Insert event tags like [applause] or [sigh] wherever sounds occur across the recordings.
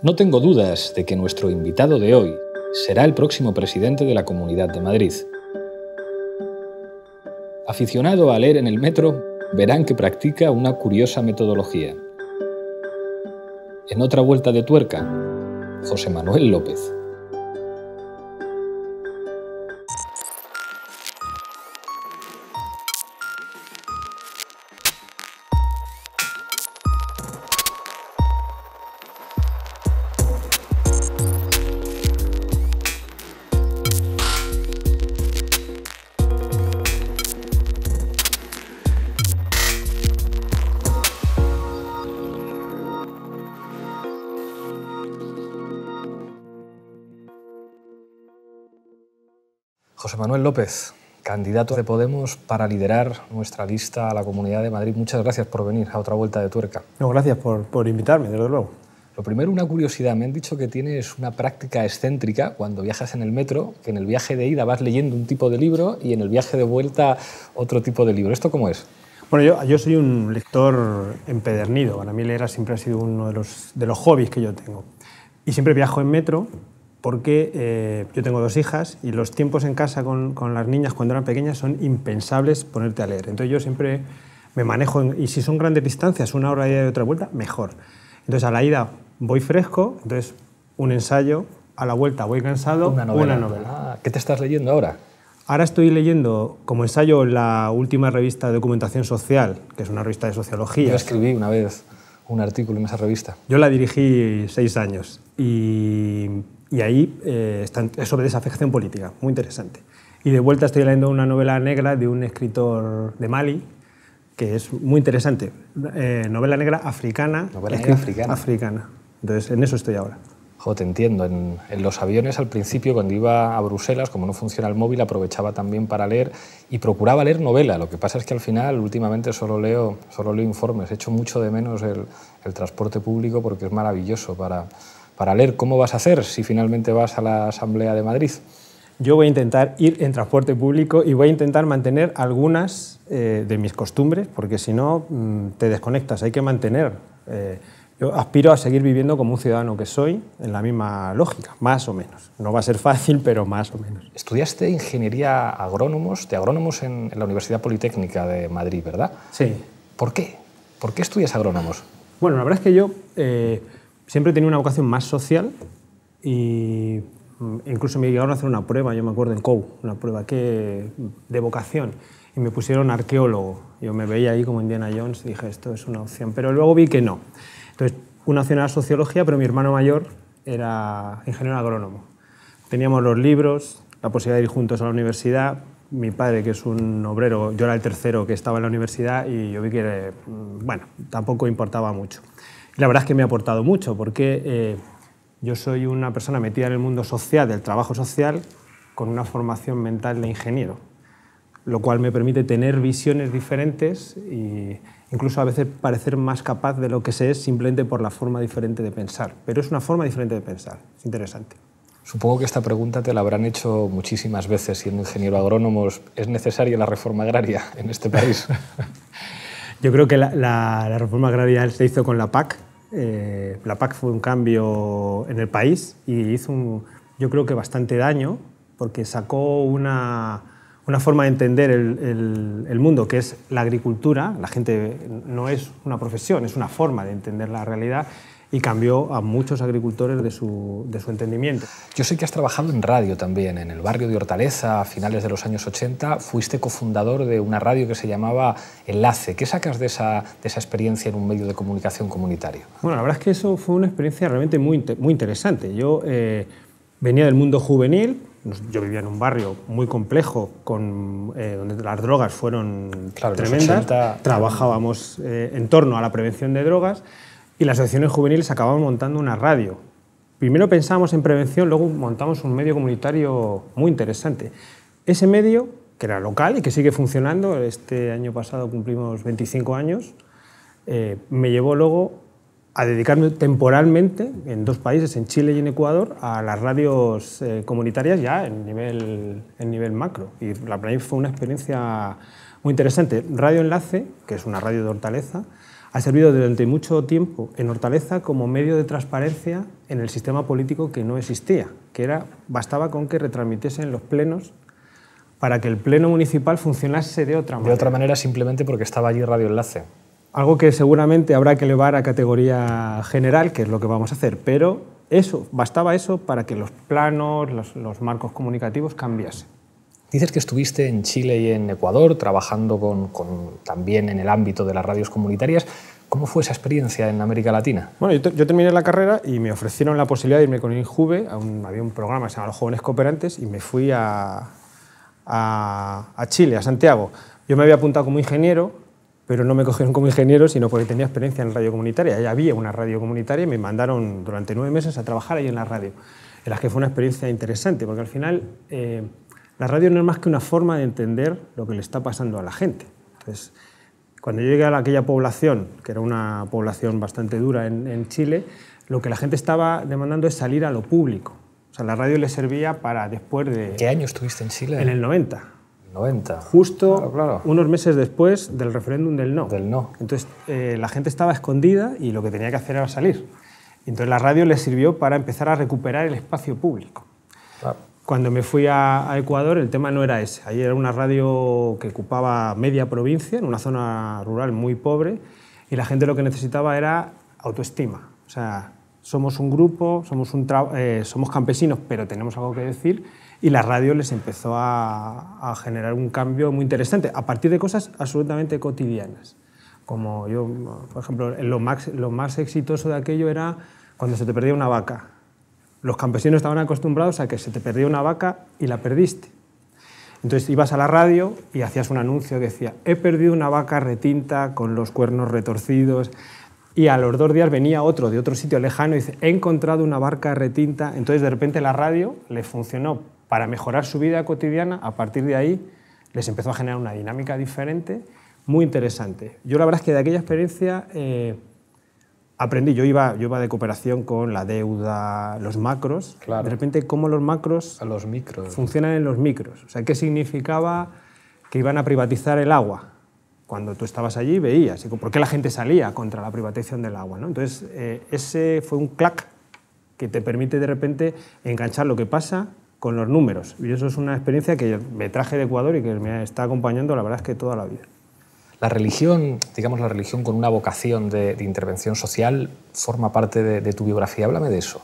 No tengo dudas de que nuestro invitado de hoy será el próximo presidente de la Comunidad de Madrid. Aficionado a leer en el metro, verán que practica una curiosa metodología. En otra vuelta de tuerca, José Manuel López. candidato de Podemos para liderar nuestra lista a la Comunidad de Madrid. Muchas gracias por venir a otra vuelta de tuerca. No, gracias por, por invitarme, desde luego. Lo primero, una curiosidad. Me han dicho que tienes una práctica excéntrica cuando viajas en el metro, que en el viaje de ida vas leyendo un tipo de libro y en el viaje de vuelta otro tipo de libro. ¿Esto cómo es? Bueno, yo, yo soy un lector empedernido. Para mí leer siempre ha sido uno de los, de los hobbies que yo tengo. Y siempre viajo en metro porque eh, yo tengo dos hijas y los tiempos en casa con, con, las niñas cuando eran pequeñas son impensables ponerte a leer. Entonces yo siempre me manejo, y si son grandes distancias, una hora ida y otra vuelta, mejor. Entonces a la ida voy fresco, entonces un ensayo, a la vuelta voy cansado, una novela. Ah, ¿Qué te estás leyendo ahora? Ahora estoy leyendo como ensayo la última revista de documentación social, que es una revista de sociología. Yo escribí una vez un artículo en esa revista. Yo la dirigí seis años y y ahí eh, es sobre desafección política, muy interesante. Y de vuelta estoy leyendo una novela negra de un escritor de Mali, que es muy interesante. Eh, novela negra africana. Novela eh, negra africana. Entonces, en eso estoy ahora. Joder, te entiendo. En, los aviones al principio, cuando iba a Bruselas, como no funciona el móvil, aprovechaba también para leer y procuraba leer novela. Lo que pasa es que al final, últimamente, solo leo, solo leo informes. He hecho mucho de menos el transporte público porque es maravilloso para, para leer cómo vas a hacer si finalmente vas a la Asamblea de Madrid. Yo voy a intentar ir en transporte público y voy a intentar mantener algunas eh, de mis costumbres, porque si no mm, te desconectas, hay que mantener. Eh, yo aspiro a seguir viviendo como un ciudadano que soy, en la misma lógica, más o menos. No va a ser fácil, [laughs] pero más o menos. Estudiaste ingeniería agrónomos, de agrónomos en, la Universidad Politécnica de Madrid, ¿verdad? Sí. ¿Por qué? ¿Por qué estudias agrónomos? Bueno, la verdad es que yo eh, siempre he una vocación más social y mm, incluso me llegaron a hacer una prueba, yo me acuerdo en COU, una prueba de vocación, y me pusieron arqueólogo. Yo me veía ahí como Indiana Jones y dije, esto es una opción, pero luego vi que no. Entonces, una opción era sociología, pero mi hermano mayor era ingeniero agrónomo. Teníamos los libros, la posibilidad de ir juntos a la universidad. Mi padre, que es un obrero, yo era el tercero que estaba en la universidad y yo vi que, mm, bueno, tampoco importaba mucho la verdad es que me ha aportado mucho, porque eh, yo soy una persona metida en el mundo social, del trabajo social, con una formación mental de ingeniero, lo cual me permite tener visiones diferentes e incluso a veces parecer más capaz de lo que se es simplemente por la forma diferente de pensar. Pero es una forma diferente de pensar, es interesante. Supongo que esta pregunta te la habrán hecho muchísimas veces siendo ingeniero agrónomo. ¿Es necesaria la reforma agraria en este país? [laughs] Yo creo que la reforma agraria se hizo con la PAC, eh, la PAC fue un cambio en el país y hizo, yo creo que bastante daño, porque sacó una, forma de entender el, mundo, que es la agricultura. La gente no es una profesión, es una forma de entender la realidad y cambió a muchos agricultores de su, de su entendimiento. Yo sé que has trabajado en radio también, en el barrio de Hortaleza a finales de los años 80. Fuiste cofundador de una radio que se llamaba Enlace. ¿Qué sacas de esa, de esa experiencia en un medio de comunicación comunitario? Bueno, la verdad es que eso fue una experiencia realmente muy, muy interesante. Yo eh, venía del mundo juvenil, yo vivía en un barrio muy complejo con, eh, donde las drogas fueron claro, tremendas. Trabajábamos eh, en torno a la prevención de drogas y las asociaciones juveniles acabamos montando una radio. Primero pensábamos en prevención, luego montamos un medio comunitario muy interesante. Ese medio, que era local y que sigue funcionando, este año pasado cumplimos 25 años, eh, me llevó luego a dedicarme temporalmente en dos países, en Chile y en Ecuador, a las radios eh, comunitarias ya en nivel, en nivel macro. Y la mí fue una experiencia muy interesante. Radio Enlace, que es una radio de Hortaleza, ha servido durante mucho tiempo en Hortaleza como medio de transparencia en el sistema político que no existía, que era, bastaba con que retransmitiesen los plenos para que el pleno municipal funcionase de otra manera. De otra manera simplemente porque estaba allí Radio Enlace. Algo que seguramente habrá que elevar a categoría general, que es lo que vamos a hacer, pero eso, bastaba eso para que los planos, los, los marcos comunicativos cambiasen. Dices que estuviste en Chile y en Ecuador trabajando con, también en el ámbito de las radios comunitarias. ¿Cómo fue esa experiencia en América Latina? Bueno, yo, terminé la carrera y me ofrecieron la posibilidad de irme con Injuve, un, había un programa que se llamaba Los Jóvenes Cooperantes, y me fui a, Chile, a Santiago. Yo me había apuntado como ingeniero, pero no me cogieron como ingeniero, sino porque tenía experiencia en radio comunitaria. Ya había una radio comunitaria y me mandaron durante nueve meses a trabajar ahí en la radio, en las que fue una experiencia interesante, porque al final... Eh, la radio no es más que una forma de entender lo que le está pasando a la gente. Entonces, cuando yo llegué a aquella población, que era una población bastante dura en, Chile, lo que la gente estaba demandando es salir a lo público. O sea, la radio le servía para después de... ¿Qué año estuviste en Chile? En el 90. 90. Justo unos meses después del referéndum del no. Del no. Entonces eh, la gente estaba escondida y lo que tenía que hacer era salir. Entonces la radio le sirvió para empezar a recuperar el espacio público. Claro. Cuando me fui a, Ecuador el tema no era ese. Allí era una radio que ocupaba media provincia, en una zona rural muy pobre, y la gente lo que necesitaba era autoestima. O sea, somos un grupo, somos, un eh, somos campesinos, pero tenemos algo que decir, y la radio les empezó a, generar un cambio muy interesante, a partir de cosas absolutamente cotidianas. Como yo, por ejemplo, lo más, lo más exitoso de aquello era cuando se te perdía una vaca los campesinos estaban acostumbrados a que se te perdía una vaca y la perdiste. Entonces ibas a la radio y hacías un anuncio que decía, he perdido una vaca retinta con los cuernos retorcidos. Y a los dos días venía otro de otro sitio lejano y dice, he encontrado una barca retinta. Entonces de repente la radio le funcionó para mejorar su vida cotidiana. A partir de ahí les empezó a generar una dinámica diferente, muy interesante. Yo la verdad es que de aquella experiencia... Eh, aprendí, yo iba, yo iba de cooperación con la deuda, los macros, de repente cómo los macros a los micros. funcionan en los micros. O sea, ¿qué significaba que iban a privatizar el agua? Cuando tú estabas allí veías, ¿por qué la gente salía contra la privatización del agua? ¿no? Entonces, eh, ese fue un clac que te permite de repente enganchar lo que pasa con los números. Y eso es una experiencia que me traje de Ecuador y que me está acompañando, la verdad es que toda la vida. La religión, digamos la religión con una vocación de, intervención social, forma parte de, tu biografía. Háblame de eso.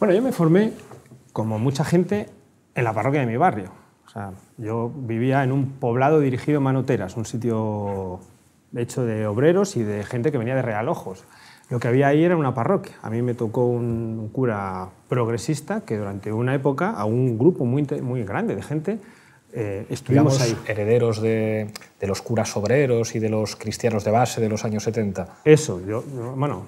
Bueno, yo me formé, como mucha gente, en la parroquia de mi barrio. O sea, yo vivía en un poblado dirigido a Manoteras, un sitio hecho de obreros y de gente que venía de realojos. Lo que había ahí era una parroquia. A mí me tocó un cura progresista que durante una época a un grupo muy, muy grande de gente eh, estuvimos ahí. herederos de, los curas obreros y de los cristianos de base de los años 70. Eso, yo, bueno,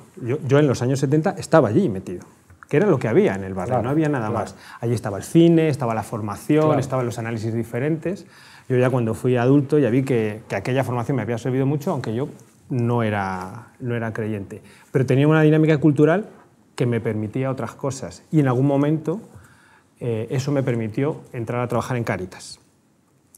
yo, en los años 70 estaba allí metido, que era lo que había en el barrio, no había nada más. Allí estaba el cine, estaba la formación, estaban los análisis diferentes. Yo ya cuando fui adulto ya vi que, aquella formación me había servido mucho, aunque yo no era, no era creyente. Pero tenía una dinámica cultural que me permitía otras cosas y en algún momento eh, eso me permitió entrar a trabajar en Cáritas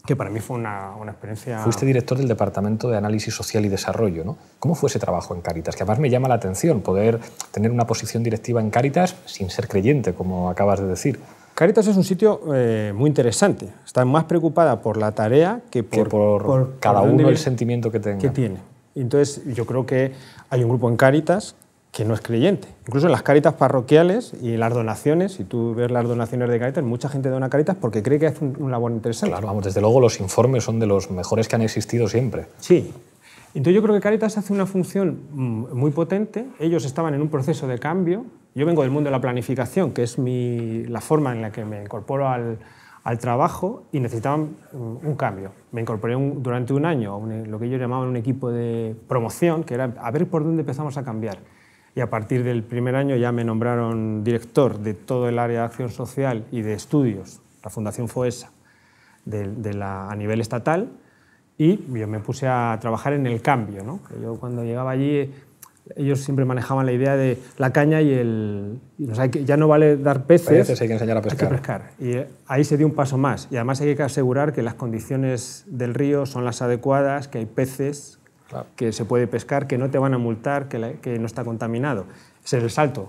que para mí fue una, una, experiencia... Fuiste director del Departamento de Análisis Social y Desarrollo, ¿no? ¿Cómo fue ese trabajo en Cáritas? Que además me llama la atención poder tener una posición directiva en Cáritas sin ser creyente, como acabas de decir. Cáritas es un sitio eh, muy interesante. Está más preocupada por la tarea que por, que por, cada uno el sentimiento que tenga. Que tiene. Entonces, yo creo que hay un grupo en Cáritas que no es creyente. Incluso en las caritas parroquiales y las donaciones, si tú ves las donaciones de caritas, mucha gente dona caritas porque cree que hace un, labor interesante. vamos, desde luego los informes son de los mejores que han existido siempre. Sí. Entonces yo creo que Caritas hace una función mm, muy potente. Ellos estaban en un proceso de cambio. Yo vengo del mundo de la planificación, que es la forma en la que me incorporo al, trabajo y necesitaban mm, un cambio. Me incorporé durante un año a lo que ellos llamaban un equipo de promoción, que era a ver por dónde empezamos a cambiar y a partir del primer año ya me nombraron director de todo el área de acción social y de estudios, la Fundación FOESA, de la, a nivel estatal, y yo me puse a trabajar en el cambio. ¿no? Yo cuando llegaba allí, ellos siempre manejaban la idea de la caña y el... ya no vale dar peces, hay que enseñar a pescar. Y eh, ahí se dio un paso más. Y además hay que asegurar que las condiciones del río son las adecuadas, que hay peces, que se puede pescar, que no te van a multar, que, no está contaminado. Ese es el salto.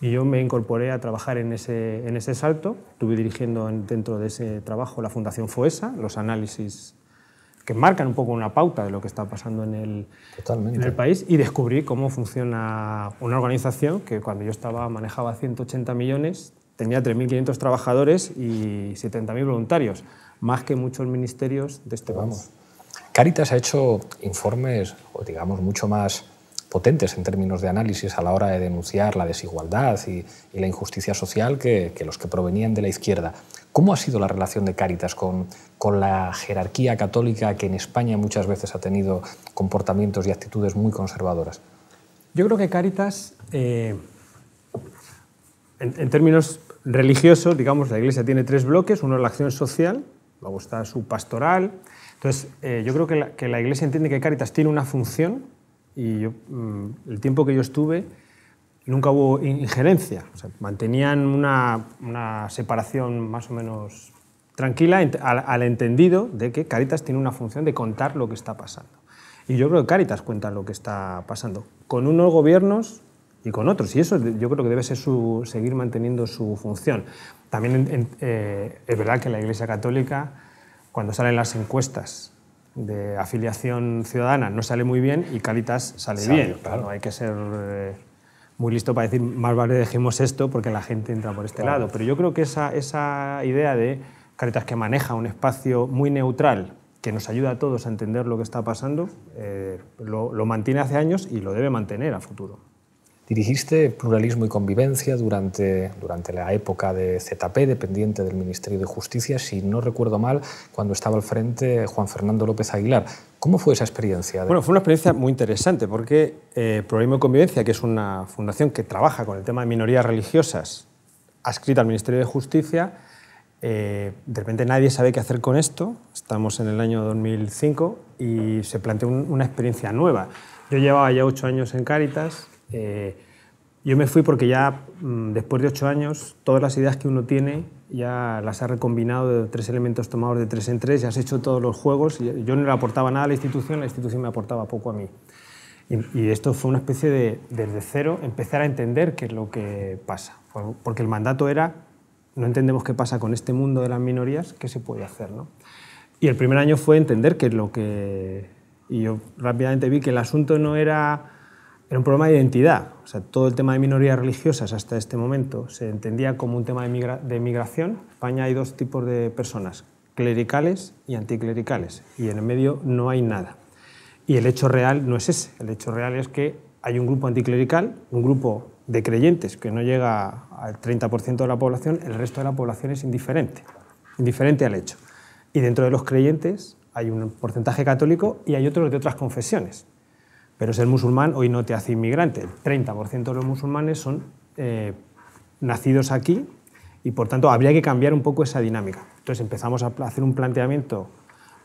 Y yo me incorporé a trabajar en ese, en ese salto. Estuve dirigiendo dentro de ese trabajo la Fundación FOESA, los análisis que marcan un poco una pauta de lo que está pasando en el, en el, país y descubrí cómo funciona una organización que cuando yo estaba manejaba 180 millones, tenía 3.500 trabajadores y 70.000 voluntarios, más que muchos ministerios de este país. Caritas ha hecho informes, digamos, mucho más potentes en términos de análisis a la hora de denunciar la desigualdad y, la injusticia social que, los que provenían de la izquierda. ¿Cómo ha sido la relación de Cáritas con, la jerarquía católica que en España muchas veces ha tenido comportamientos y actitudes muy conservadoras? Yo creo que Caritas, eh, en, términos religiosos, digamos, la Iglesia tiene tres bloques. Uno es la acción social, luego está su pastoral entonces, eh, yo creo que la, Iglesia entiende que Caritas tiene una función y mm, el tiempo que yo estuve nunca hubo injerencia. O sea, mantenían una, separación más o menos tranquila al, entendido de que Caritas tiene una función de contar lo que está pasando. Y yo creo que Caritas cuenta lo que está pasando, con unos gobiernos y con otros. Y eso yo creo que debe ser su, seguir manteniendo su función. También eh, es verdad que la Iglesia Católica cuando salen las encuestas de afiliación ciudadana no sale muy bien y Caritas sale, bien. No hay que ser eh, muy listo para decir, más vale dejemos esto porque la gente entra por este lado. Pero yo creo que esa, idea de Caritas que maneja un espacio muy neutral, que nos ayuda a todos a entender lo que está pasando, eh, lo, lo mantiene hace años y lo debe mantener a futuro. Dirigiste Pluralismo y Convivencia durante, durante la época de ZP, dependiente del Ministerio de Justicia, si no recuerdo mal, cuando estaba al frente Juan Fernando López Aguilar. ¿Cómo fue esa experiencia? Bueno, fue una experiencia muy interesante porque eh, Pluralismo y Convivencia, que es una fundación que trabaja con el tema de minorías religiosas, adscrita al Ministerio de Justicia, eh, de repente nadie sabe qué hacer con esto. Estamos en el año 2005 y se planteó una experiencia nueva. Yo llevaba ya ocho años en Cáritas eh, yo me fui porque ya mm, después de ocho años, todas las ideas que uno tiene ya las ha recombinado de tres elementos tomados de tres en tres, ya has hecho todos los juegos. Yo no le aportaba nada a la institución, la institución me aportaba poco a mí. Y, y esto fue una especie de, desde cero, empezar a entender qué es lo que pasa. Porque el mandato era, no entendemos qué pasa con este mundo de las minorías, qué se puede hacer. ¿no? Y el primer año fue entender qué es lo que... Y yo rápidamente vi que el asunto no era era un problema de identidad. O sea, todo el tema de minorías religiosas hasta este momento se entendía como un tema de, migración. En España hay dos tipos de personas, clericales y anticlericales, y en el medio no hay nada. Y el hecho real no es ese, el hecho real es que hay un grupo anticlerical, un grupo de creyentes que no llega al 30% de la población, el resto de la población es indiferente, indiferente al hecho. Y dentro de los creyentes hay un porcentaje católico y hay otros de otras confesiones. Pero ser musulmán hoy no te hace inmigrante. El 30% de los musulmanes son eh, nacidos aquí y por tanto habría que cambiar un poco esa dinámica. Entonces empezamos a hacer un planteamiento.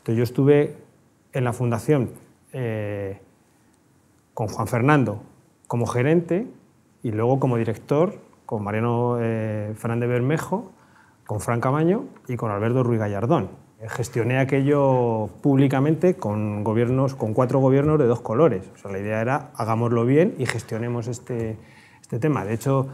yo estuve en la fundación eh, con Juan Fernando como gerente y luego como director con Mariano eh, Fernández Bermejo, con Fran Camaño y con Alberto Ruiz Gallardón gestioné aquello públicamente con, gobiernos, con cuatro gobiernos de dos colores. O sea, la idea era hagámoslo bien y gestionemos este, este tema. De hecho,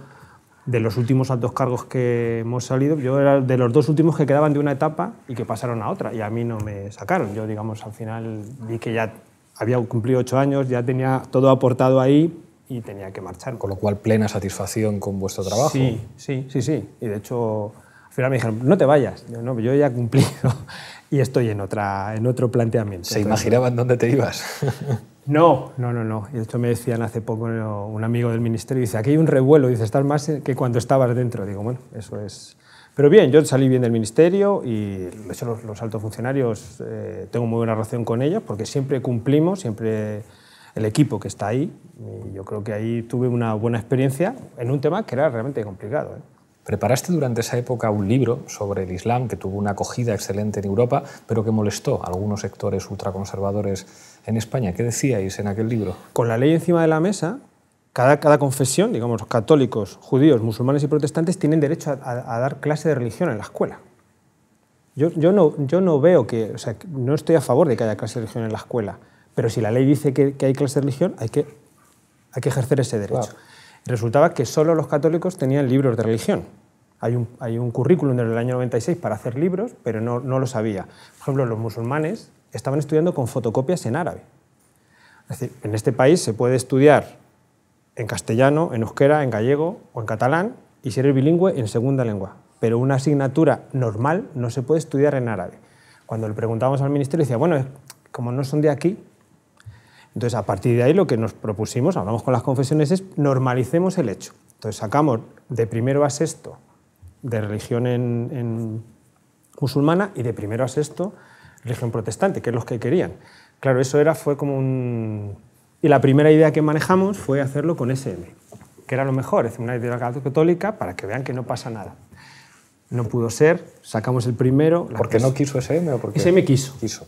de los últimos altos cargos que hemos salido, yo era de los dos últimos que quedaban de una etapa y que pasaron a otra, y a mí no me sacaron. Yo, digamos, al final vi que ya había cumplido ocho años, ya tenía todo aportado ahí y tenía que marchar. Con lo cual, plena satisfacción con vuestro trabajo. Sí, sí, sí, sí. Y de hecho, me dijeron, no te vayas. Yo, no, ya cumplí [laughs] y estoy en, otra, en otro planteamiento. ¿Se imaginaban dónde te ibas? [laughs] No, no, no, no. Y de hecho me decían hace poco eh, un amigo del ministerio, dice, aquí hay un revuelo, dice, estás más que cuando estabas dentro. Digo, bueno, eso es... Pero bien, yo salí bien del ministerio y de los, altos funcionarios eh, tengo muy buena relación con ellos porque siempre cumplimos, siempre el equipo que está ahí. Y yo creo que ahí tuve una buena experiencia en un tema que era realmente complicado. ¿eh? Preparaste durante esa época un libro sobre el Islam que tuvo una acogida excelente en Europa, pero que molestó a algunos sectores ultraconservadores en España. ¿Qué decíais en aquel libro? Con la ley encima de la mesa, cada, cada confesión, digamos, católicos, judíos, musulmanes y protestantes, tienen derecho a, dar clase de religión en la escuela. Yo, yo, no, yo no veo que, o sea, no estoy a favor de que haya clase de religión en la escuela, pero si la ley dice que, que hay clase de religión, hay que, hay que ejercer ese derecho. Resultaba que solo los católicos tenían libros de religión. Hay un, currículum desde el año 96 para hacer libros, pero no, lo sabía. Por ejemplo, los musulmanes estaban estudiando con fotocopias en árabe. Es decir, en este país se puede estudiar en castellano, en euskera, en gallego o en catalán, y ser eres bilingüe, en segunda lengua. Pero una asignatura normal no se puede estudiar en árabe. Cuando le preguntábamos al ministerio, decía, bueno, como no son de aquí, entonces a partir de ahí lo que nos propusimos, hablamos con las confesiones, es normalicemos el hecho. Entonces sacamos de primero a sexto de religión en, musulmana y de primero a sexto religión protestante, que es lo que querían. Claro, eso era, fue como un... Y la primera idea que manejamos fue hacerlo con SM, que era lo mejor, es una idea católica para que vean que no pasa nada. No pudo ser, sacamos el primero. ¿Porque qué no quiso SM SM quiso. quiso.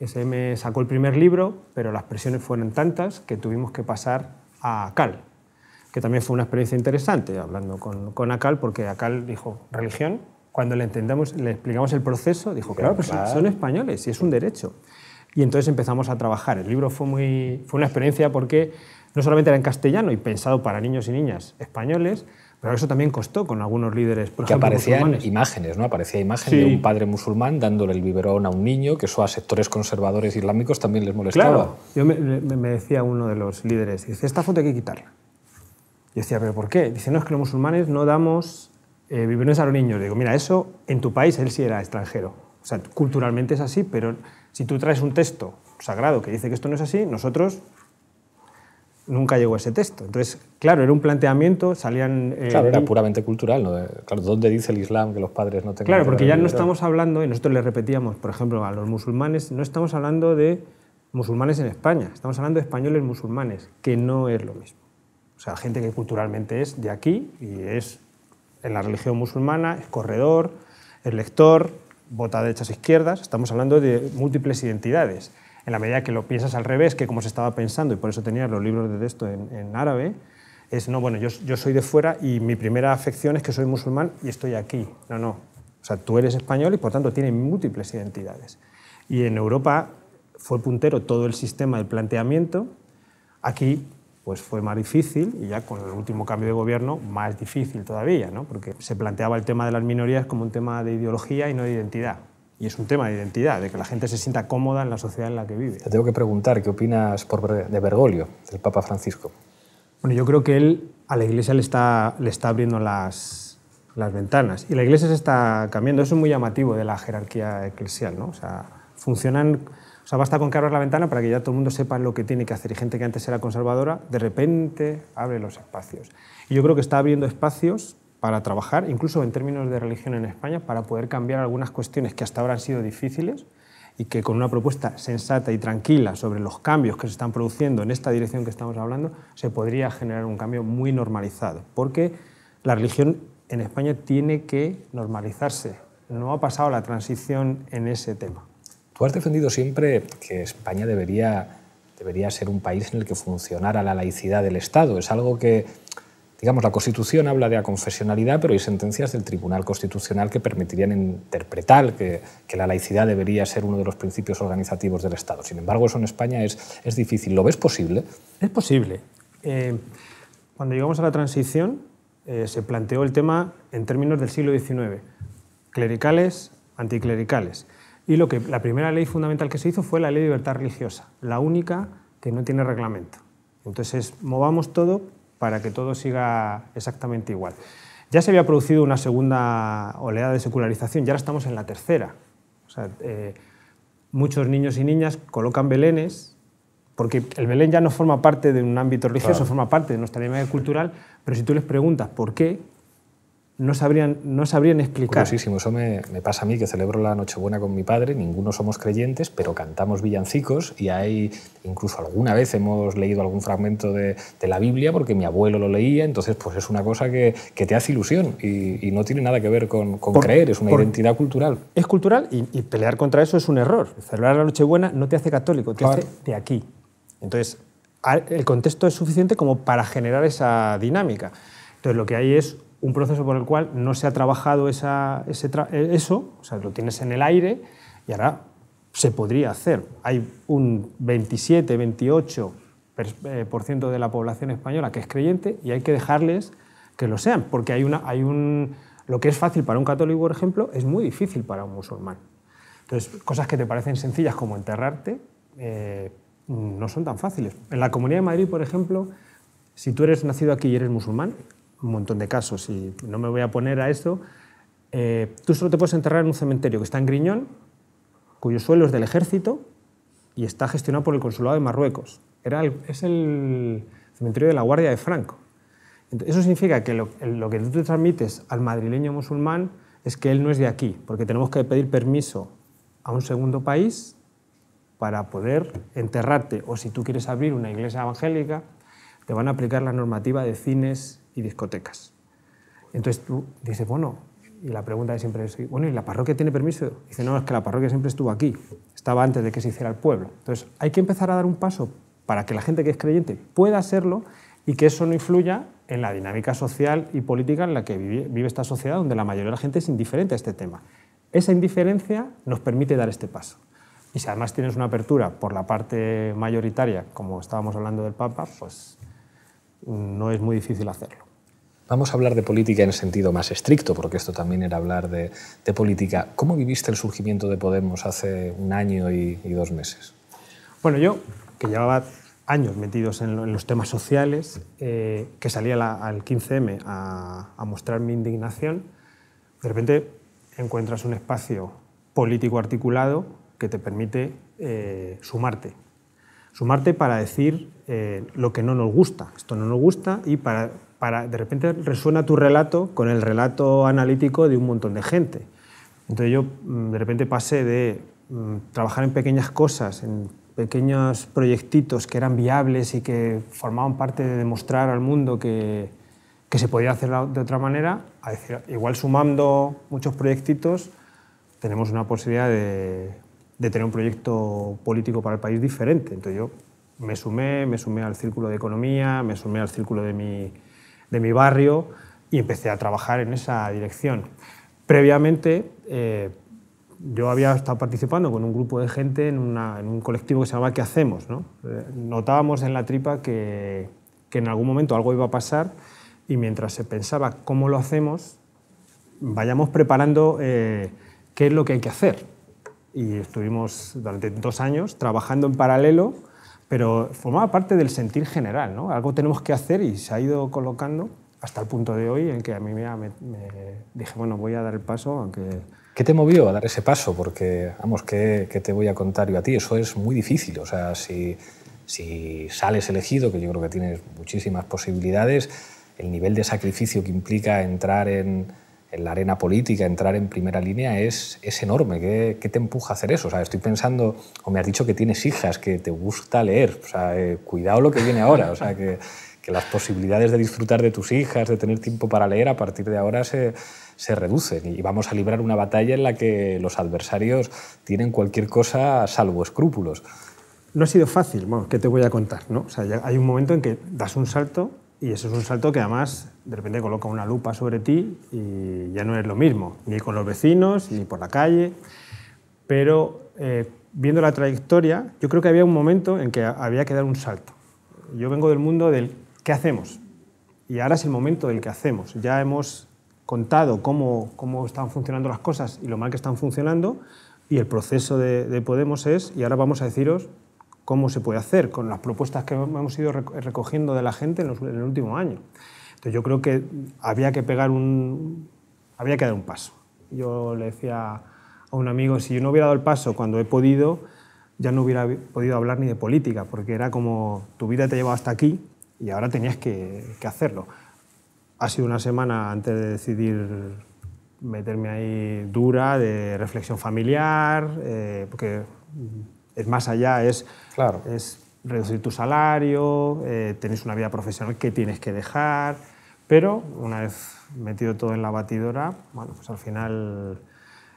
SM sacó el primer libro, pero las presiones fueron tantas que tuvimos que pasar a Cal, que también fue una experiencia interesante hablando con, con Akal, porque Akal dijo, religión, cuando le entendamos le explicamos el proceso, dijo, claro, pues son, españoles y es un derecho. Y entonces empezamos a trabajar. El libro fue, muy, fue una experiencia porque no solamente era en castellano y pensado para niños y niñas españoles, pero eso también costó con algunos líderes. Por que aparecían imágenes, ¿no? Aparecía imagen de un padre musulmán dándole el biberón a un niño, que eso a sectores conservadores islámicos también les molestaba. Claro, yo me, me decía uno de los líderes, dice, esta foto hay que quitarla. Yo decía, ¿pero por qué? Dice, no, es que los musulmanes no damos eh, a los niños. Digo, mira, eso en tu país él sí era extranjero. O sea, culturalmente es así, pero si tú traes un texto sagrado que dice que esto no es así, nosotros nunca llegó a ese texto. Entonces, claro, era un planteamiento, salían... Eh, claro, era puramente cultural, ¿no? Claro, ¿dónde dice el Islam que los padres no tengan... Claro, porque ya no estamos hablando, y nosotros le repetíamos, por ejemplo, a los musulmanes, no estamos hablando de musulmanes en España, estamos hablando de españoles musulmanes, que no es lo mismo. O sea, gente que culturalmente es de aquí y es en la religión musulmana, es corredor, es lector, vota derechas e izquierdas. Estamos hablando de múltiples identidades. En la medida que lo piensas al revés, que como se estaba pensando, y por eso tenía los libros de texto en, árabe, es, no, bueno, yo, yo soy de fuera y mi primera afección es que soy musulmán y estoy aquí. No, no. O sea, tú eres español y por tanto tienes múltiples identidades. Y en Europa fue puntero todo el sistema del planteamiento. Aquí pues fue más difícil y ya con el último cambio de gobierno más difícil todavía, ¿no? porque se planteaba el tema de las minorías como un tema de ideología y no de identidad. Y es un tema de identidad, de que la gente se sienta cómoda en la sociedad en la que vive. Te tengo que preguntar, ¿qué opinas de Bergoglio, del Papa Francisco? Bueno, yo creo que él a la Iglesia le está, le está abriendo las, las ventanas. Y la Iglesia se está cambiando. Eso es muy llamativo de la jerarquía eclesial. ¿no? O sea, funcionan o sea, basta con que abras la ventana para que ya todo el mundo sepa lo que tiene que hacer. Y gente que antes era conservadora, de repente abre los espacios. Y yo creo que está abriendo espacios para trabajar, incluso en términos de religión en España, para poder cambiar algunas cuestiones que hasta ahora han sido difíciles y que con una propuesta sensata y tranquila sobre los cambios que se están produciendo en esta dirección que estamos hablando, se podría generar un cambio muy normalizado. Porque la religión en España tiene que normalizarse. No ha pasado la transición en ese tema has defendido siempre que España debería, debería ser un país en el que funcionara la laicidad del Estado. Es algo que, digamos, la Constitución habla de confesionalidad, pero hay sentencias del Tribunal Constitucional que permitirían interpretar que, la laicidad debería ser uno de los principios organizativos del Estado. Sin embargo, eso en España es, es difícil. ¿Lo ves posible? Es posible. Eh, cuando llegamos a la transición, eh, se planteó el tema en términos del siglo XIX, clericales, anticlericales. Y lo que, la primera ley fundamental que se hizo fue la ley de libertad religiosa, la única que no tiene reglamento. Entonces, movamos todo para que todo siga exactamente igual. Ya se había producido una segunda oleada de secularización, ya ahora estamos en la tercera. Eh, muchos niños y niñas colocan belenes, porque el Belén ya no forma parte de un ámbito religioso, forma parte de nuestra vida cultural, pero si tú les preguntas por qué, no sabrían, no sabrían explicar. Curiosísimo, eso me, me, pasa a mí, que celebro la Nochebuena con mi padre, ninguno somos creyentes, pero cantamos villancicos y hay, incluso alguna vez hemos leído algún fragmento de, de la Biblia porque mi abuelo lo leía, entonces pues es una cosa que, que te hace ilusión y, no tiene nada que ver con, con creer, es una identidad cultural. Es cultural y, pelear contra eso es un error. Celebrar la Nochebuena no te hace católico, te hace de aquí. Entonces, el contexto es suficiente como para generar esa dinámica. Entonces, lo que hay es un proceso por el cual no se ha trabajado eh, eso, o sea, lo tienes en el aire y ahora se podría hacer. Hay un 27, 28% eh, de la población española que es creyente y hay que dejarles que lo sean, porque hay una, hay un, lo que es fácil para un católico, por ejemplo, es muy difícil para un musulmán. Entonces, cosas que te parecen sencillas como enterrarte eh, no son tan fáciles. En la Comunidad de Madrid, por ejemplo, si tú eres nacido aquí y eres musulmán, un montón de casos y no me voy a poner a eso. Eh, tú solo te puedes enterrar en un cementerio que está en Griñón, cuyo suelo es del ejército y está gestionado por el Consulado de Marruecos. Era es el cementerio de la Guardia de Franco. eso significa que lo, que tú te transmites al madrileño musulmán es que él no es de aquí, porque tenemos que pedir permiso a un segundo país para poder enterrarte. O si tú quieres abrir una iglesia evangélica, te van a aplicar la normativa de cines y discotecas. Entonces tú dices, bueno, y la pregunta es siempre, bueno, ¿y la parroquia tiene permiso? Dice, no, es que la parroquia siempre estuvo aquí, estaba antes de que se hiciera el pueblo. Entonces hay que empezar a dar un paso para que la gente que es creyente pueda hacerlo y que eso no influya en la dinámica social y política en la que vive, vive esta sociedad, donde la mayoría de la gente es indiferente a este tema. Esa indiferencia nos permite dar este paso. Y si además tienes una apertura por la parte mayoritaria, como estábamos hablando del Papa, pues no es muy difícil hacerlo. Vamos a hablar de política en el sentido más estricto, porque esto también era hablar de, política. ¿Cómo viviste el surgimiento de Podemos hace un año y, dos meses? Bueno, yo, que llevaba años metidos en, los temas sociales, eh, que salía al 15M a, mostrar mi indignación, de repente encuentras un espacio político articulado que te permite eh, sumarte sumarte para decir eh, lo que no nos gusta, esto no nos gusta, y para, para, de repente resuena tu relato con el relato analítico de un montón de gente. Entonces yo mm, de repente pasé de mm, trabajar en pequeñas cosas, en pequeños proyectitos que eran viables y que formaban parte de demostrar al mundo que, que se podía hacer de otra manera, a decir, igual sumando muchos proyectitos, tenemos una posibilidad de de tener un proyecto político para el país diferente. Entonces yo me sumé, me sumé al círculo de economía, me sumé al círculo de mi, de mi barrio y empecé a trabajar en esa dirección. Previamente eh, yo había estado participando con un grupo de gente en, una, en un colectivo que se llamaba ¿Qué hacemos? No? Eh, notábamos en la tripa que, que en algún momento algo iba a pasar y mientras se pensaba cómo lo hacemos, vayamos preparando eh, qué es lo que hay que hacer y estuvimos durante dos años trabajando en paralelo, pero formaba parte del sentir general, ¿no? Algo tenemos que hacer y se ha ido colocando hasta el punto de hoy en que a mí me, me, dije, bueno, voy a dar el paso, aunque... ¿Qué te movió a dar ese paso? Porque, vamos, ¿qué, te voy a contar yo a ti? Eso es muy difícil, o sea, si, si sales elegido, que yo creo que tienes muchísimas posibilidades, el nivel de sacrificio que implica entrar en en la arena política, entrar en primera línea, es, es enorme. ¿Qué, te empuja a hacer eso? O sea, estoy pensando, o me has dicho que tienes hijas, que te gusta leer. O sea, eh, cuidado lo que viene ahora. O sea, que, que, las posibilidades de disfrutar de tus hijas, de tener tiempo para leer, a partir de ahora se, se reducen. Y vamos a librar una batalla en la que los adversarios tienen cualquier cosa salvo escrúpulos. No ha sido fácil, ¿qué te voy a contar? ¿no? O sea, hay un momento en que das un salto y eso es un salto que además de repente coloca una lupa sobre ti y ya no es lo mismo, ni con los vecinos, ni por la calle. Pero eh, viendo la trayectoria, yo creo que había un momento en que había que dar un salto. Yo vengo del mundo del qué hacemos. Y ahora es el momento del qué hacemos. Ya hemos contado cómo, están funcionando las cosas y lo mal que están funcionando. Y el proceso de Podemos es, y ahora vamos a deciros cómo se puede hacer, con las propuestas que hemos ido recogiendo de la gente en, el último año. Entonces yo creo que había que pegar un, había que dar un paso. Yo le decía a un amigo, si yo no hubiera dado el paso cuando he podido, ya no hubiera podido hablar ni de política, porque era como tu vida te llevaba hasta aquí y ahora tenías que, hacerlo. Ha sido una semana antes de decidir meterme ahí dura, de reflexión familiar, eh, porque es más allá, es, claro. es reducir tu salario, eh, una vida profesional que tienes que dejar, pero una vez metido todo en la batidora, bueno, pues al final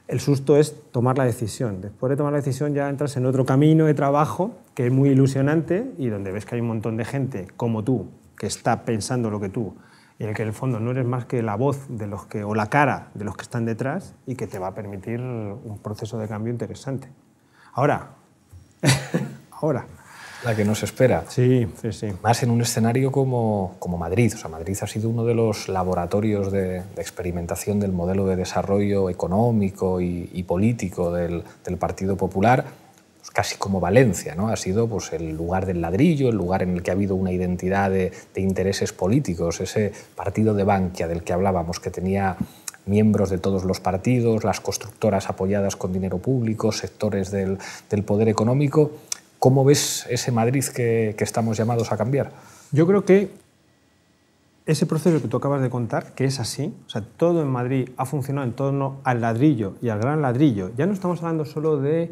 el susto es tomar la decisión. Después de tomar la decisión ya entras en otro camino de trabajo que es muy ilusionante y donde ves que hay un montón de gente como tú que está pensando lo que tú y en el que en el fondo no eres más que la voz de los que o la cara de los que están detrás y que te va a permitir un proceso de cambio interesante. Ahora, [laughs] ahora. La que nos espera. Sí, sí, sí. Más en un escenario como, Madrid. O sea, Madrid ha sido uno de los laboratorios de, experimentación del modelo de desarrollo económico y, político del, Partido Popular, pues casi como Valencia. ¿no? Ha sido pues, el lugar del ladrillo, el lugar en el que ha habido una identidad de, de intereses políticos, ese partido de Bankia del que hablábamos, que tenía miembros de todos los partidos, las constructoras apoyadas con dinero público, sectores del, poder económico. ¿Cómo ves ese Madrid que, estamos llamados a cambiar? Yo creo que ese proceso que tú acabas de contar, que es así, o sea, todo en Madrid ha funcionado en torno al ladrillo y al gran ladrillo. Ya no estamos hablando solo de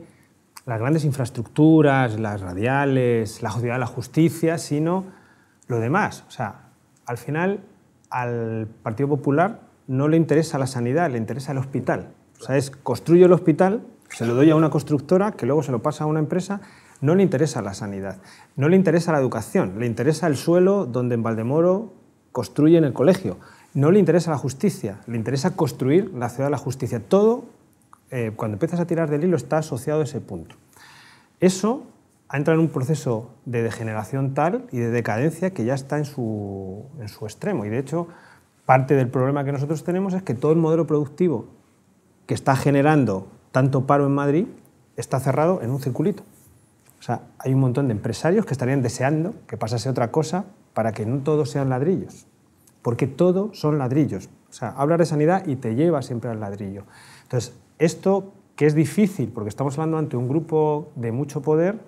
las grandes infraestructuras, las radiales, la de la justicia, sino lo demás. O sea, al final al Partido Popular no le interesa la sanidad, le interesa el hospital. O sea, es construye el hospital, se lo doy a una constructora, que luego se lo pasa a una empresa, no le interesa la sanidad, no le interesa la educación, le interesa el suelo donde en Valdemoro construyen el colegio, no le interesa la justicia, le interesa construir la ciudad de la justicia. Todo, eh, cuando empiezas a tirar del hilo, está asociado a ese punto. Eso ha entrado en un proceso de degeneración tal y de decadencia que ya está en su, en su extremo. Y de hecho, Parte del problema que nosotros tenemos es que todo el modelo productivo que está generando tanto paro en Madrid está cerrado en un circulito. O sea, hay un montón de empresarios que estarían deseando que pasase otra cosa para que no todos sean ladrillos, porque todos son ladrillos. O sea, hablar de sanidad y te lleva siempre al ladrillo. Entonces, esto que es difícil, porque estamos hablando ante un grupo de mucho poder,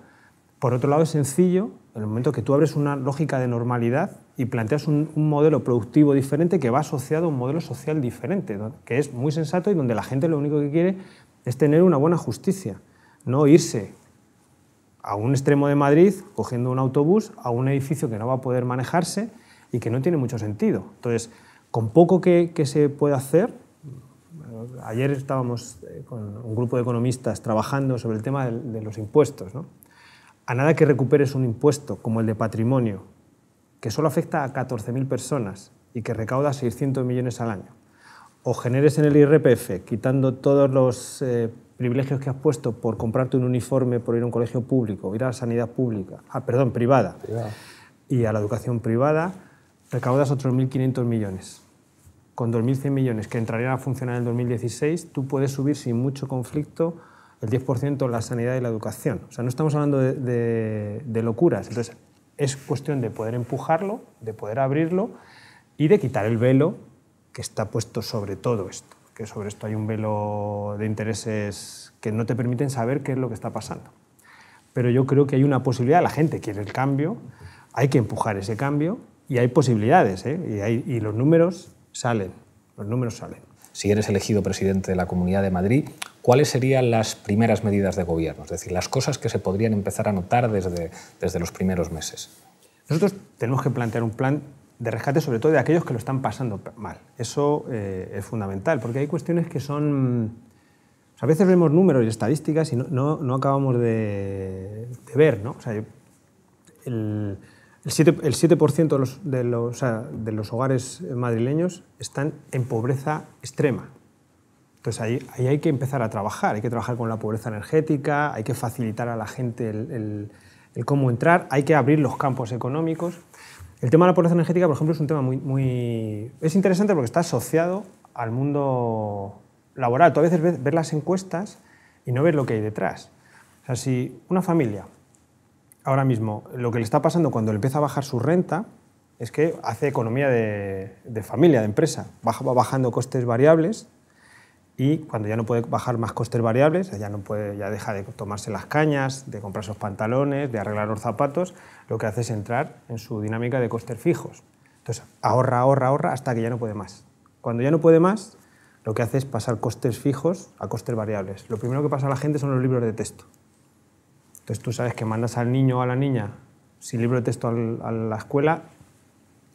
por otro lado es sencillo en el momento que tú abres una lógica de normalidad y planteas un, modelo productivo diferente que va asociado a un modelo social diferente, que es muy sensato y donde la gente lo único que quiere es tener una buena justicia, no irse a un extremo de Madrid cogiendo un autobús a un edificio que no va a poder manejarse y que no tiene mucho sentido. Entonces, con poco que, se puede hacer, ayer estábamos eh, con un grupo de economistas trabajando sobre el tema de, de los impuestos, ¿no? a nada que recuperes un impuesto como el de patrimonio, que solo afecta a 14.000 personas y que recauda 600 millones al año, o generes en el IRPF, quitando todos los eh, privilegios que has puesto por comprarte un uniforme, por ir a un colegio público, ir a la sanidad pública, ah, perdón, privada, privada, y a la educación privada, recaudas otros 1.500 millones. Con 2.100 millones que entrarían a funcionar en el 2016, tú puedes subir sin mucho conflicto el 10% la sanidad y la educación. O sea, no estamos hablando de, locuras. Entonces, es cuestión de poder empujarlo, de poder abrirlo y de quitar el velo que está puesto sobre todo esto. Que sobre esto hay un velo de intereses que no te permiten saber qué es lo que está pasando. Pero yo creo que hay una posibilidad, la gente quiere el cambio, hay que empujar ese cambio y hay posibilidades, ¿eh? y, y los números salen, los números salen. Si eres elegido presidente de la Comunidad de Madrid, ¿cuáles serían las primeras medidas de gobierno? Es decir, las cosas que se podrían empezar a notar desde, desde los primeros meses. Nosotros tenemos que plantear un plan de rescate, sobre todo de aquellos que lo están pasando mal. Eso eh, es fundamental, porque hay cuestiones que son... a veces vemos números y estadísticas y no, no, acabamos de, de, ver, ¿no? O sea, el, el 7%, el de, los, de los hogares madrileños están en pobreza extrema. ...pues ahí, hay que empezar a trabajar, hay que trabajar con la pobreza energética, hay que facilitar a la gente el, cómo entrar, hay que abrir los campos económicos. El tema de la pobreza energética, por ejemplo, es un tema muy, Es interesante porque está asociado al mundo laboral. Tú a veces ves, las encuestas y no ves lo que hay detrás. O sea, si una familia, ahora mismo, lo que le está pasando cuando le empieza a bajar su renta, es que hace economía de, familia, de empresa. va bajando costes variables y cuando ya no puede bajar más costes variables, ya, deja de tomarse las cañas, de comprar sus pantalones, de arreglar los zapatos, lo que hace es entrar en su dinámica de costes fijos. Entonces ahorra, ahorra, ahorra hasta que ya no puede más. Cuando ya no puede más, lo que hace es pasar costes fijos a costes variables. Lo primero que pasa a la gente son los libros de texto. Entonces tú sabes que mandas al niño o a la niña sin libro de texto a la escuela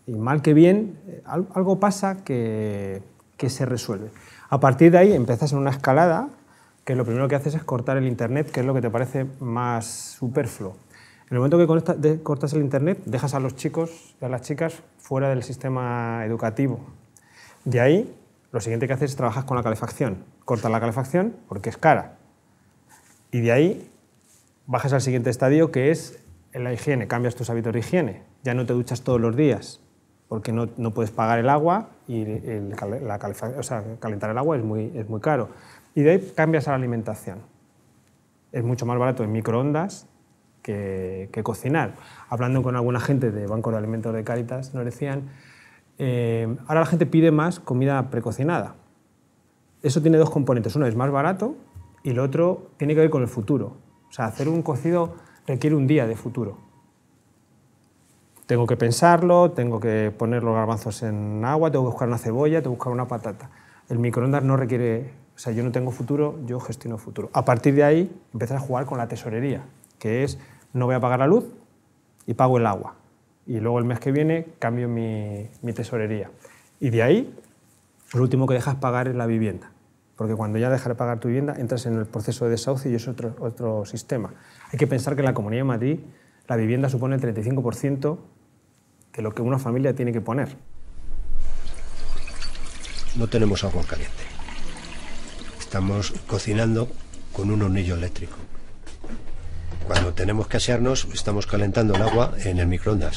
y mal que bien, eh, algo pasa que se resuelve. A partir de ahí empiezas en una escalada que lo primero que haces es cortar el Internet, que es lo que te parece más superfluo. En el momento que cortas el Internet, dejas a los chicos y a las chicas fuera del sistema educativo. De ahí, lo siguiente que haces es trabajas con la calefacción. Cortas la calefacción porque es cara. Y de ahí bajas al siguiente estadio que es la higiene. Cambias tus hábitos de higiene. Ya no te duchas todos los días porque no, no puedes pagar el agua, y la calentar el agua es muy, es muy caro. Y de ahí cambias a la alimentación. Es mucho más barato en microondas que, cocinar. Hablando con alguna gente de Banco de Alimentos de caritas nos decían, eh, ahora la gente pide más comida precocinada. Eso tiene dos componentes. Uno es más barato y el otro tiene que ver con el futuro. O sea, hacer un cocido requiere un día de futuro. Tengo que pensarlo, tengo que poner los garbanzos en agua, tengo que buscar una cebolla, tengo que buscar una patata. El microondas no requiere, o sea, yo no tengo futuro, yo gestiono futuro. A partir de ahí empezar a jugar con la tesorería, que es no voy a pagar la luz y pago el agua. Y luego el mes que viene cambio mi, mi tesorería. Y de ahí, lo último que dejas pagar es la vivienda porque cuando ya dejas de pagar tu vivienda entras en el proceso de desahucio y es otro, otro sistema. Hay que pensar que en la Comunidad de Madrid la vivienda supone el 35% de lo que una familia tiene que poner. No tenemos agua caliente. Estamos cocinando con un hornillo eléctrico. Cuando tenemos que asearnos, estamos calentando el agua en el microondas.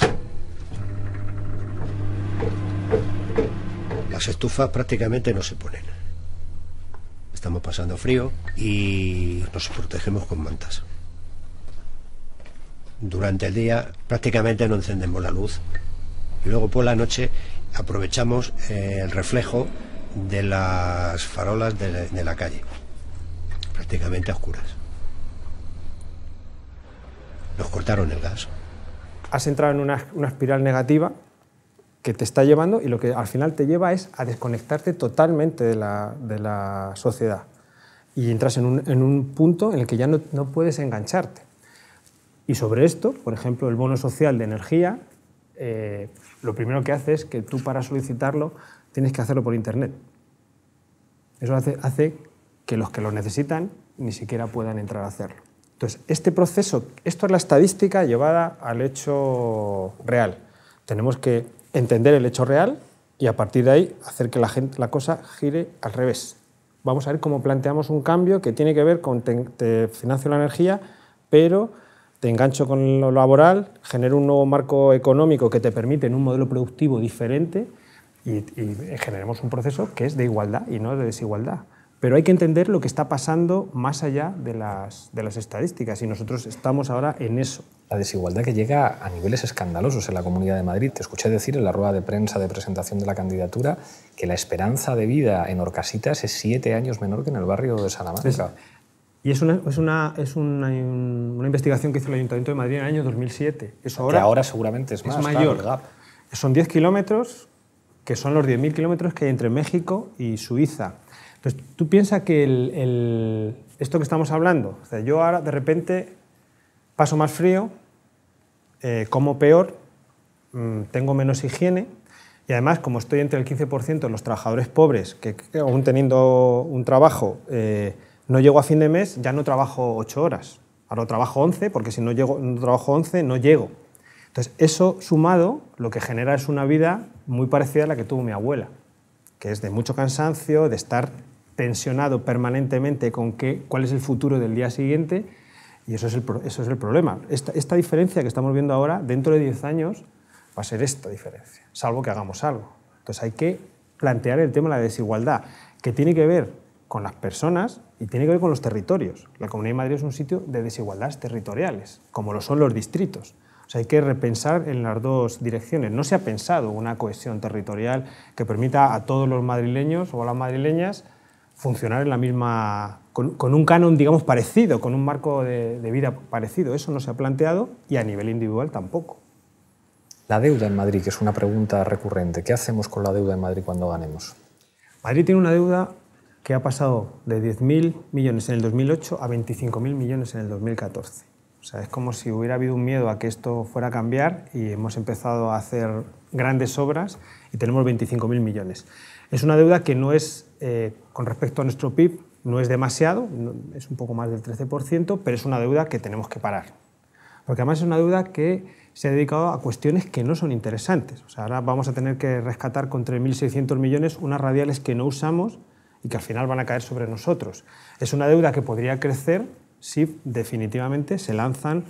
Las estufas prácticamente no se ponen. Estamos pasando frío y nos protegemos con mantas. Durante el día prácticamente no encendemos la luz y luego por la noche aprovechamos eh, el reflejo de las farolas de la, calle, prácticamente oscuras. Nos cortaron el gas. Has entrado en una, espiral negativa que te está llevando y lo que al final te lleva es a desconectarte totalmente de la, sociedad. Y entras en un, punto en el que ya no, no, puedes engancharte. Y sobre esto, por ejemplo, el bono social de energía eh, lo primero que hace es que tú para solicitarlo tienes que hacerlo por Internet. Eso hace, que los que lo necesitan ni siquiera puedan entrar a hacerlo. Entonces, este proceso, esto es la estadística llevada al hecho real. Tenemos que entender el hecho real y a partir de ahí hacer que la, la cosa gire al revés. Vamos a ver cómo planteamos un cambio que tiene que ver con financio la energía, pero te engancho con lo laboral, genero un nuevo marco económico que te permite en un modelo productivo diferente y, generemos un proceso que es de igualdad y no de desigualdad. Pero hay que entender lo que está pasando más allá de las, de las estadísticas y nosotros estamos ahora en eso. La desigualdad que llega a niveles escandalosos en la Comunidad de Madrid. Te escuché decir en la rueda de prensa de presentación de la candidatura que la esperanza de vida en Orcasitas es siete años menor que en el barrio de Salamanca. Y es, una, es, una, es una, investigación que hizo el Ayuntamiento de Madrid en el año 2007. Eso ahora, que ahora seguramente es, más, mayor. gap. son 10 kilómetros, que son los 10.000 kilómetros que hay entre México y Suiza. Entonces, tú piensas que el, esto que estamos hablando, o sea, yo ahora de repente paso más frío, eh, como peor, mm, tengo menos higiene, y además, como estoy entre el 15% de los trabajadores pobres, que, aún teniendo un trabajo, eh, no llego a fin de mes, ya no trabajo ocho horas. Ahora trabajo once, porque si no, llego, trabajo once, no llego. Entonces, eso sumado, lo que genera es una vida muy parecida a la que tuvo mi abuela, que es de mucho cansancio, de estar tensionado permanentemente con qué, cuál es el futuro del día siguiente, y eso es el, eso es el problema. Esta, diferencia que estamos viendo ahora, dentro de 10 años, va a ser esta diferencia, salvo que hagamos algo. Entonces, hay que plantear el tema de la desigualdad, que tiene que ver con las personas, y tiene que ver con los territorios. La Comunidad de Madrid es un sitio de desigualdades territoriales, como lo son los distritos. O sea, hay que repensar en las dos direcciones. No se ha pensado una cohesión territorial que permita a todos los madrileños o a las madrileñas funcionar en la misma, con, un canon, digamos, parecido, con un marco de, de vida parecido. Eso no se ha planteado y a nivel individual tampoco. La deuda en Madrid, que es una pregunta recurrente. ¿Qué hacemos con la deuda en Madrid cuando ganemos? Madrid tiene una deuda que ha pasado de 10.000 millones en el 2008 a 25.000 millones en el 2014. O sea, es como si hubiera habido un miedo a que esto fuera a cambiar y hemos empezado a hacer grandes obras y tenemos 25.000 millones. Es una deuda que no es, eh, con respecto a nuestro PIB, no es demasiado, es un poco más del 13%, pero es una deuda que tenemos que parar. Porque además es una deuda que se ha dedicado a cuestiones que no son interesantes. O sea, ahora vamos a tener que rescatar con 3.600 millones unas radiales que no usamos y que al final van a caer sobre nosotros. Es una deuda que podría crecer si definitivamente se lanzan,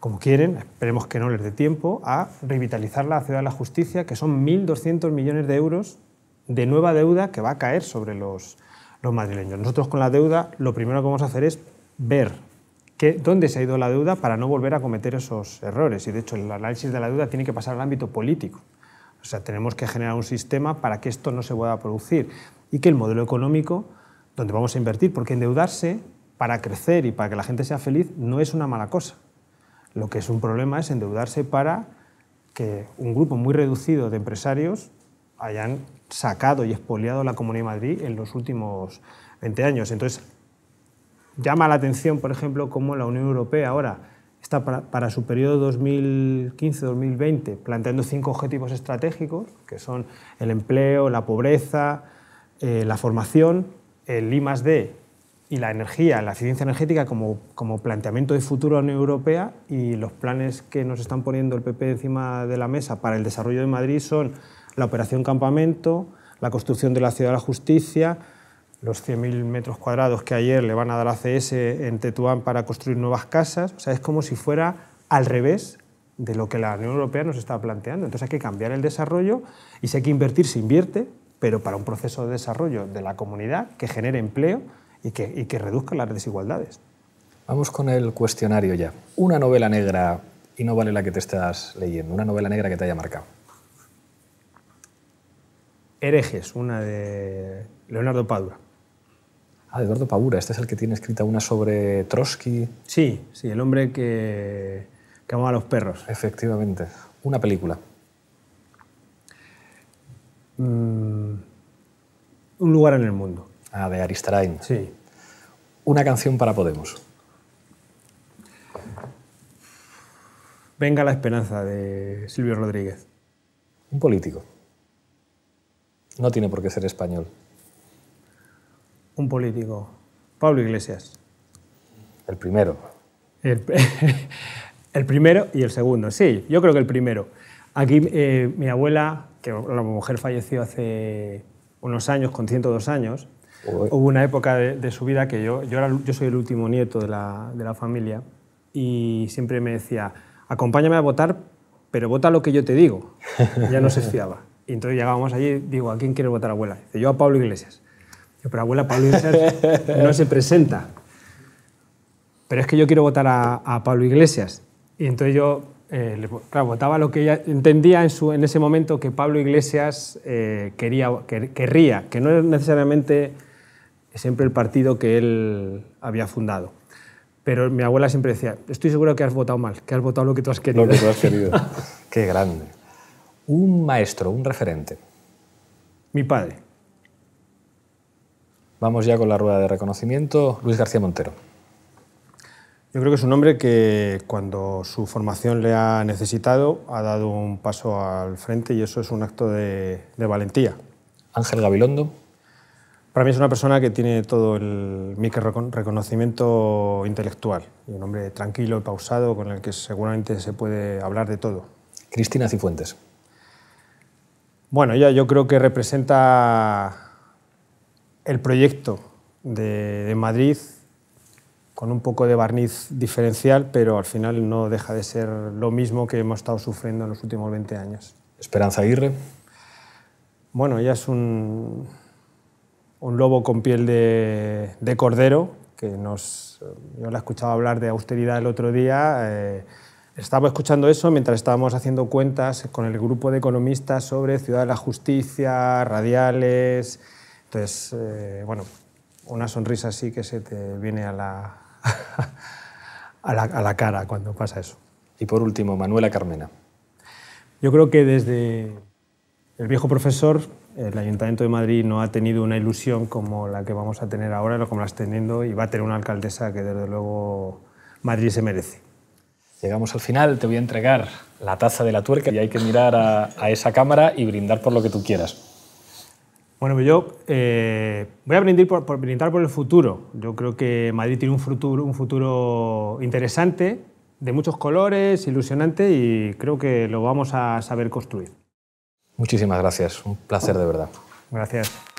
como quieren, esperemos que no les dé tiempo, a revitalizar la ciudad de la justicia, que son 1.200 millones de euros de nueva deuda que va a caer sobre los, los madrileños. Nosotros con la deuda lo primero que vamos a hacer es ver dónde se ha ido la deuda para no volver a cometer esos errores. Y de hecho el análisis de la deuda tiene que pasar al ámbito político. O sea, tenemos que generar un sistema para que esto no se pueda producir y que el modelo económico donde vamos a invertir, porque endeudarse para crecer y para que la gente sea feliz no es una mala cosa. Lo que es un problema es endeudarse para que un grupo muy reducido de empresarios hayan sacado y expoliado la Comunidad de Madrid en los últimos 20 años. Entonces, llama la atención, por ejemplo, cómo la Unión Europea ahora está para, para su periodo 2015-2020 planteando cinco objetivos estratégicos, que son el empleo, la pobreza, eh, la formación, el I D y la energía, la eficiencia energética como, planteamiento de futuro de la Unión Europea y los planes que nos están poniendo el PP encima de la mesa para el desarrollo de Madrid son la operación campamento, la construcción de la ciudad de la justicia, los 100.000 metros cuadrados que ayer le van a dar a CS en Tetuán para construir nuevas casas. O sea, es como si fuera al revés de lo que la Unión Europea nos está planteando. Entonces hay que cambiar el desarrollo y si hay que invertir, se invierte, pero para un proceso de desarrollo de la comunidad que genere empleo y que, reduzca las desigualdades. Vamos con el cuestionario ya. Una novela negra, y no vale la que te estás leyendo, una novela negra que te haya marcado. Herejes, una de Leonardo Padura. Ah, Eduardo Padura, este es el que tiene escrita una sobre Trotsky. Sí, sí, el hombre que, que amaba a los perros. Efectivamente. Una película. Mm, un lugar en el mundo. Ah, de Aristarain. Sí. Una canción para Podemos. Venga la esperanza de Silvio Rodríguez. Un político. No tiene por qué ser español. Un político. Pablo Iglesias. El primero. el [laughs] primero y el segundo, sí, yo creo que el primero. Aquí eh, mi abuela, que la mujer falleció hace unos años, con 102 años, hubo una época de, su vida que yo, yo, soy el último nieto de la, familia y siempre me decía, acompáñame a votar, pero vota lo que yo te digo. Ya no se fiaba. Y entonces llegábamos allí, digo, ¿a quién quiere votar abuela? Dice, yo a Pablo Iglesias. Yo, pero abuela, Pablo Iglesias [laughs] no se presenta. Pero es que yo quiero votar a, a Pablo Iglesias. Y entonces yo eh, claro, votaba lo que ella entendía en, su, en ese momento que Pablo Iglesias eh, quería, querría, que no es necesariamente siempre el partido que él había fundado. Pero mi abuela siempre decía, estoy seguro que has votado mal, que has votado lo que tú has querido. Lo que tú has querido. [laughs] Qué grande. Un maestro, un referente. Mi padre. Vamos ya con la rueda de reconocimiento. Luis García Montero. Yo creo que es un hombre que cuando su formación le ha necesitado ha dado un paso al frente y eso es un acto de, valentía. Ángel Gabilondo. Para mí es una persona que tiene todo el micro reconocimiento intelectual, un hombre tranquilo pausado con el que seguramente se puede hablar de todo. Cristina Cifuentes. Bueno, ella yo creo que representa el proyecto de Madrid con un poco de barniz diferencial, pero al final no deja de ser lo mismo que hemos estado sufriendo en los últimos 20 años. Esperanza Aguirre. Bueno, ella es un, un lobo con piel de, cordero, que nos, yo la escuchado hablar de austeridad el otro día. Eh, estaba escuchando eso mientras estábamos haciendo cuentas con el grupo de economistas sobre Ciudad de la Justicia, radiales. Entonces, eh, bueno, una sonrisa así que se te viene a la, [laughs] a, la, cara cuando pasa eso. Y por último, Manuela Carmena. Yo creo que desde el viejo profesor, el Ayuntamiento de Madrid no ha tenido una ilusión como la que vamos a tener ahora, como la teniendo, y va a tener una alcaldesa que desde luego Madrid se merece. Llegamos al final, te voy a entregar la taza de la tuerca y hay que mirar a esa cámara y brindar por lo que tú quieras. Bueno, pues yo eh, voy a brindar por, brindar por el futuro. Yo creo que Madrid tiene un futuro, un futuro interesante, de muchos colores, ilusionante y creo que lo vamos a saber construir. Muchísimas gracias, un placer de verdad. Gracias.